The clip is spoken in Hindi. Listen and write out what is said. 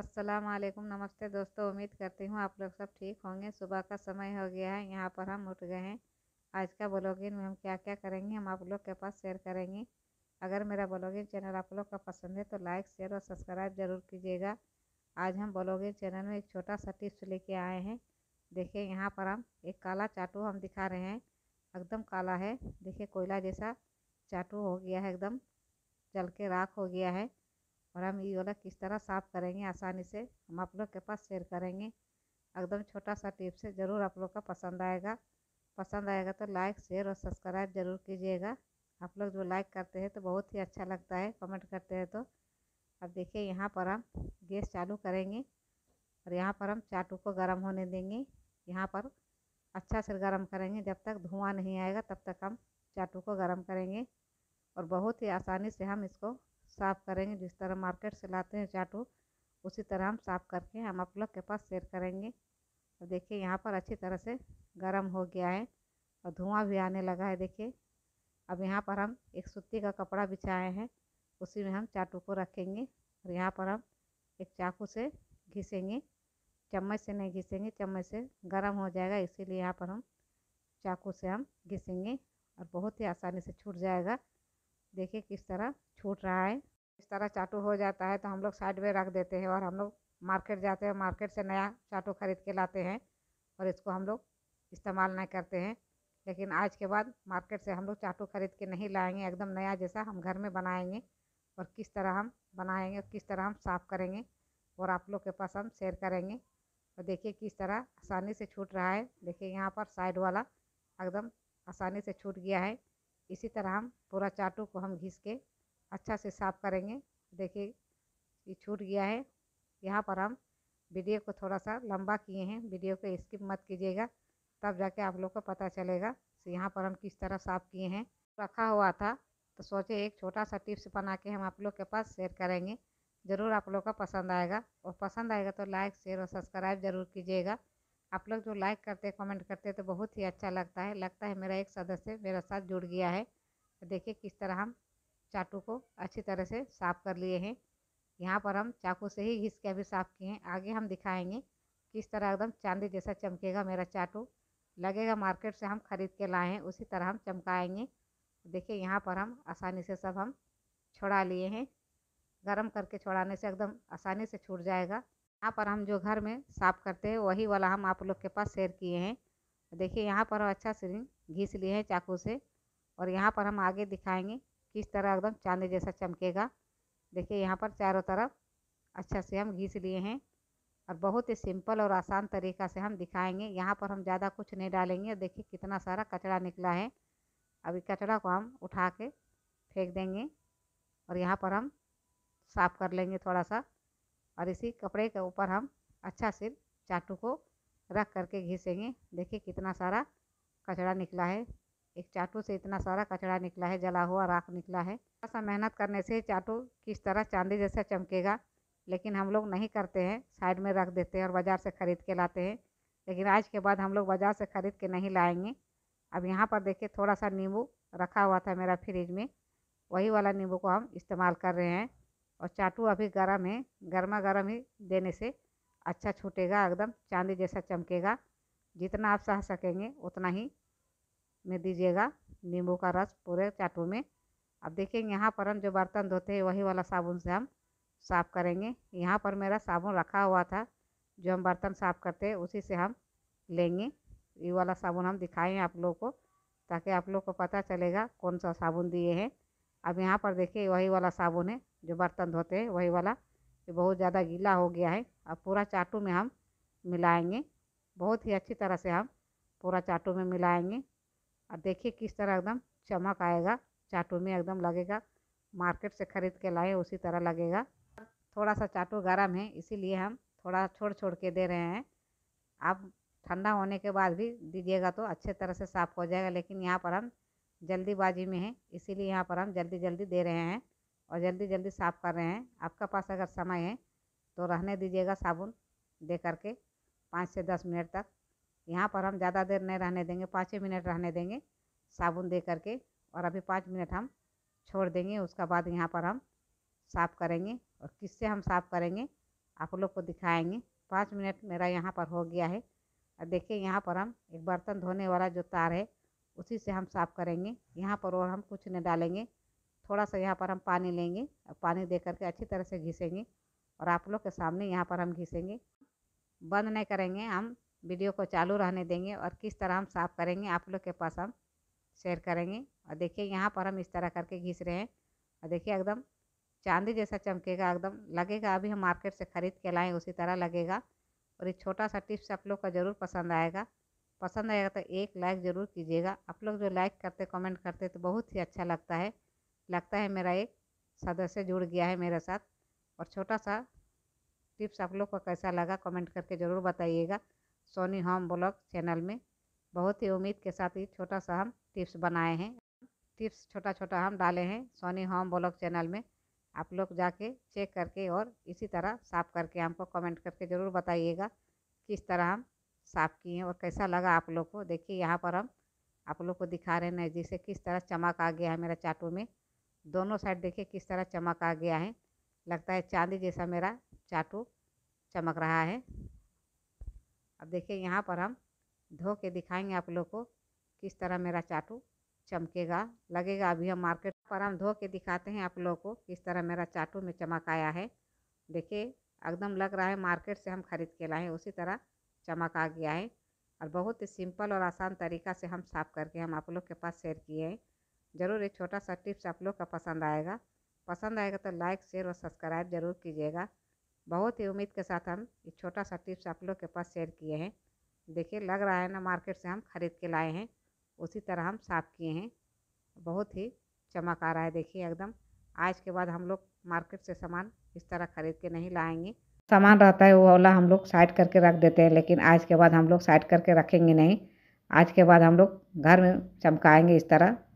अस्सलाम वालेकुम नमस्ते दोस्तों उम्मीद करती हूँ आप लोग सब ठीक होंगे सुबह का समय हो गया है यहाँ पर हम उठ गए हैं आज का ब्लॉगिंग में हम क्या क्या करेंगे हम आप लोग के पास शेयर करेंगे अगर मेरा ब्लॉगिंग चैनल आप लोग का पसंद है तो लाइक शेयर और सब्सक्राइब ज़रूर कीजिएगा आज हम ब्लॉगिंग चैनल में एक छोटा सा टिप्स लेके आए हैं देखिए यहाँ पर हम एक काला चाटू हम दिखा रहे हैं एकदम काला है देखिए कोयला जैसा चाटू हो गया है एकदम जल के राख हो गया है और हम ये वाला किस तरह साफ़ करेंगे आसानी से हम आप लोग के पास शेयर करेंगे एकदम छोटा सा टिप्स है ज़रूर आप लोग का पसंद आएगा पसंद आएगा तो लाइक शेयर और सब्सक्राइब ज़रूर कीजिएगा आप लोग जो लाइक करते हैं तो बहुत ही अच्छा लगता है कमेंट करते हैं तो अब देखिए यहाँ पर हम गैस चालू करेंगे और यहाँ पर हम चाटू को गर्म होने देंगे यहाँ पर अच्छा से गर्म करेंगे जब तक धुआं नहीं आएगा तब तक हम चाटू को गर्म करेंगे और बहुत ही आसानी से हम इसको साफ़ करेंगे जिस तरह मार्केट से लाते हैं चाटू उसी तरह हम साफ़ करके हम आप लोग के पास शेयर करेंगे और देखिए यहाँ पर अच्छी तरह से गर्म हो गया है और धुआं भी आने लगा है देखिए अब यहाँ पर हम एक सूती का कपड़ा बिछाए हैं उसी में हम चाटू को रखेंगे और यहाँ पर हम एक चाकू से घिसेंगे चम्मच से नहीं घिसेंगे चम्मच से गर्म हो जाएगा इसीलिए यहाँ पर हम चाकू से हम घिसेंगे और बहुत ही आसानी से छूट जाएगा देखिए किस तरह छूट रहा है इस तरह चाटू हो जाता है तो हम लोग साइड में रख देते हैं और हम लोग मार्केट जाते हैं मार्केट से नया चाटू खरीद के लाते हैं और इसको हम लोग इस्तेमाल नहीं करते हैं लेकिन आज के बाद मार्केट से हम लोग चाटू खरीद के नहीं लाएंगे एकदम नया जैसा हम घर में बनाएंगे और किस तरह हम बनाएंगे और किस तरह हम साफ़ करेंगे और आप लोग के पास हम शेयर करेंगे और देखिए किस तरह आसानी से छूट रहा है देखिए यहाँ पर साइड वाला एकदम आसानी से छूट गया है इसी तरह हम पूरा चाटू को हम घिस के अच्छा से साफ़ करेंगे देखिए ये छूट गया है यहाँ पर हम वीडियो को थोड़ा सा लंबा किए हैं वीडियो को स्किप मत कीजिएगा तब जाके आप लोग को पता चलेगा कि यहाँ पर हम किस तरह साफ़ किए हैं रखा हुआ था तो सोचे एक छोटा सा टिप्स बना के हम आप लोग के पास शेयर करेंगे ज़रूर आप लोग का पसंद आएगा और पसंद आएगा तो लाइक शेयर और सब्सक्राइब ज़रूर कीजिएगा आप लोग जो लाइक करते कमेंट करते तो बहुत ही अच्छा लगता है लगता है मेरा एक सदस्य मेरा साथ जुड़ गया है तो देखिए किस तरह हम चाटू को अच्छी तरह से साफ कर लिए हैं यहाँ पर हम चाकू से ही घिस के अभी साफ किए हैं आगे हम दिखाएंगे किस तरह एकदम चांदी जैसा चमकेगा मेरा चाटू लगेगा मार्केट से हम ख़रीद के लाए हैं उसी तरह हम चमकाएंगे देखिए यहाँ पर हम आसानी से सब हम छोड़ा लिए हैं गर्म करके छोड़ाने से एकदम आसानी से छूट जाएगा यहाँ पर हम जो घर में साफ़ करते हैं वही वाला हम आप लोग के पास शेयर किए हैं देखिए यहाँ पर अच्छा से घिस लिए हैं चाकू से और यहाँ पर हम आगे दिखाएंगे किस तरह एकदम चांदी जैसा चमकेगा देखिए यहाँ पर चारों तरफ अच्छा से हम घीस लिए हैं और बहुत ही सिंपल और आसान तरीका से हम दिखाएंगे यहाँ पर हम ज़्यादा कुछ नहीं डालेंगे देखिए कितना सारा कचरा निकला है अभी कचरा को हम उठा के फेंक देंगे और यहाँ पर हम साफ़ कर लेंगे थोड़ा सा और इसी कपड़े के ऊपर हम अच्छा से चाटू को रख करके घिसेंगे देखिए कितना सारा कचरा निकला है एक चाटू से इतना सारा कचरा निकला है जला हुआ राख निकला है थोड़ा सा मेहनत करने से चाटू किस तरह चांदी जैसा चमकेगा लेकिन हम लोग नहीं करते हैं साइड में रख देते हैं और बाज़ार से ख़रीद के लाते हैं लेकिन आज के बाद हम लोग बाज़ार से ख़रीद के नहीं लाएंगे अब यहाँ पर देखिए थोड़ा सा नींबू रखा हुआ था मेरा फ्रिज में वही वाला नींबू को हम इस्तेमाल कर रहे हैं और चाटू अभी गर्म है गर्मा गर्म ही देने से अच्छा छूटेगा एकदम चांदी जैसा चमकेगा जितना आप सह सकेंगे उतना ही में दीजिएगा नींबू का रस पूरे चाटू में अब देखिए यहाँ पर हम जो बर्तन धोते हैं वही वाला साबुन से हम साफ़ करेंगे यहाँ पर मेरा साबुन रखा हुआ था जो हम बर्तन साफ़ करते हैं उसी से हम लेंगे ये वाला साबुन हम दिखाएँ आप लोग को ताकि आप लोग को पता चलेगा कौन सा साबुन दिए हैं अब यहाँ पर देखिए वही वाला साबुन है जो बर्तन धोते हैं वही वाला ये बहुत ज़्यादा गीला हो गया है अब पूरा चाटू में हम मिलाएंगे बहुत ही अच्छी तरह से हम पूरा चाटू में मिलाएंगे और देखिए किस तरह एकदम चमक आएगा चाटू में एकदम लगेगा मार्केट से ख़रीद के लाए उसी तरह लगेगा थोड़ा सा चाटू गर्म है इसीलिए हम थोड़ा छोड़ छोड़ के दे रहे हैं आप ठंडा होने के बाद भी दीजिएगा तो अच्छे तरह से साफ़ हो जाएगा लेकिन यहाँ पर हम जल्दीबाजी में हैं इसीलिए यहाँ पर हम जल्दी जल्दी दे रहे हैं और जल्दी जल्दी साफ़ कर रहे हैं आपका पास अगर समय है तो रहने दीजिएगा साबुन दे करके पाँच से दस मिनट तक यहाँ पर हम ज़्यादा देर नहीं रहने देंगे पाँच मिनट रहने देंगे साबुन दे करके और अभी पाँच मिनट हम छोड़ देंगे उसका बाद यहाँ पर हम साफ़ करेंगे और किससे हम साफ़ करेंगे आप लोग को दिखाएंगे पाँच मिनट मेरा यहाँ पर हो गया है और देखिए यहाँ पर हम एक बर्तन धोने वाला जो तार है उसी से हम साफ़ करेंगे यहाँ पर और हम कुछ नहीं डालेंगे थोड़ा सा यहाँ पर हम पानी लेंगे और पानी दे करके अच्छी तरह से घिसेंगे और आप लोग के सामने यहाँ पर हम घिसेंगे बंद नहीं करेंगे हम वीडियो को चालू रहने देंगे और किस तरह हम साफ़ करेंगे आप लोग के पास हम शेयर करेंगे और देखिए यहाँ पर हम इस तरह करके घिस रहे हैं और देखिए एकदम चांदी जैसा चमकेगा एकदम लगेगा अभी हम मार्केट से ख़रीद के लाएँ उसी तरह लगेगा और ये छोटा सा टिप्स आप लोग का ज़रूर पसंद आएगा पसंद आएगा तो एक लाइक ज़रूर कीजिएगा आप लोग जो लाइक करते कमेंट करते तो बहुत ही अच्छा लगता है लगता है मेरा एक सदस्य जुड़ गया है मेरे साथ और छोटा सा टिप्स आप लोग को कैसा लगा कमेंट करके ज़रूर बताइएगा सोनी होम ब्लॉग चैनल में बहुत ही उम्मीद के साथ ही छोटा सा हम टिप्स बनाए हैं टिप्स छोटा छोटा हम डाले हैं सोनी होम ब्लॉग चैनल में आप लोग जाके चेक करके और इसी तरह साफ़ करके हमको कमेंट करके ज़रूर बताइएगा किस तरह हम साफ़ किए हैं और कैसा लगा आप लोग को देखिए यहाँ पर हम आप लोग को दिखा रहे हैं नज़दीक से किस तरह चमक आ गया है मेरा चाटू में दोनों साइड देखिए किस तरह चमक आ गया है लगता है चांदी जैसा मेरा चाटू चमक रहा है अब देखिए यहाँ पर हम धो के दिखाएंगे आप लोग को किस तरह मेरा चाटू चमकेगा लगेगा अभी हम मार्केट पर हम धो के दिखाते हैं आप लोग को किस तरह मेरा चाटू में चमक आया है देखिए एकदम लग रहा है मार्केट से हम खरीद के लाए हैं उसी तरह चमक आ गया है और बहुत ही सिंपल और आसान तरीका से हम साफ़ करके हम आप लोग के पास शेयर किए हैं ज़रूर ये छोटा सा टिप्स आप लोग का पसंद आएगा पसंद आएगा तो लाइक शेयर और सब्सक्राइब ज़रूर कीजिएगा बहुत ही उम्मीद के साथ हम ये छोटा सा टिप्स आप लोग के पास शेयर किए हैं देखिए लग रहा है ना मार्केट से हम ख़रीद के लाए हैं उसी तरह हम साफ़ किए हैं बहुत ही चमक आ रहा है देखिए एकदम आज के बाद हम लोग मार्केट से सामान इस तरह ख़रीद के नहीं लाएंगे सामान रहता है वो वाला हम लोग साइड करके रख देते हैं लेकिन आज के बाद हम लोग साइड करके रखेंगे नहीं आज के बाद हम लोग घर में चमकाएंगे इस तरह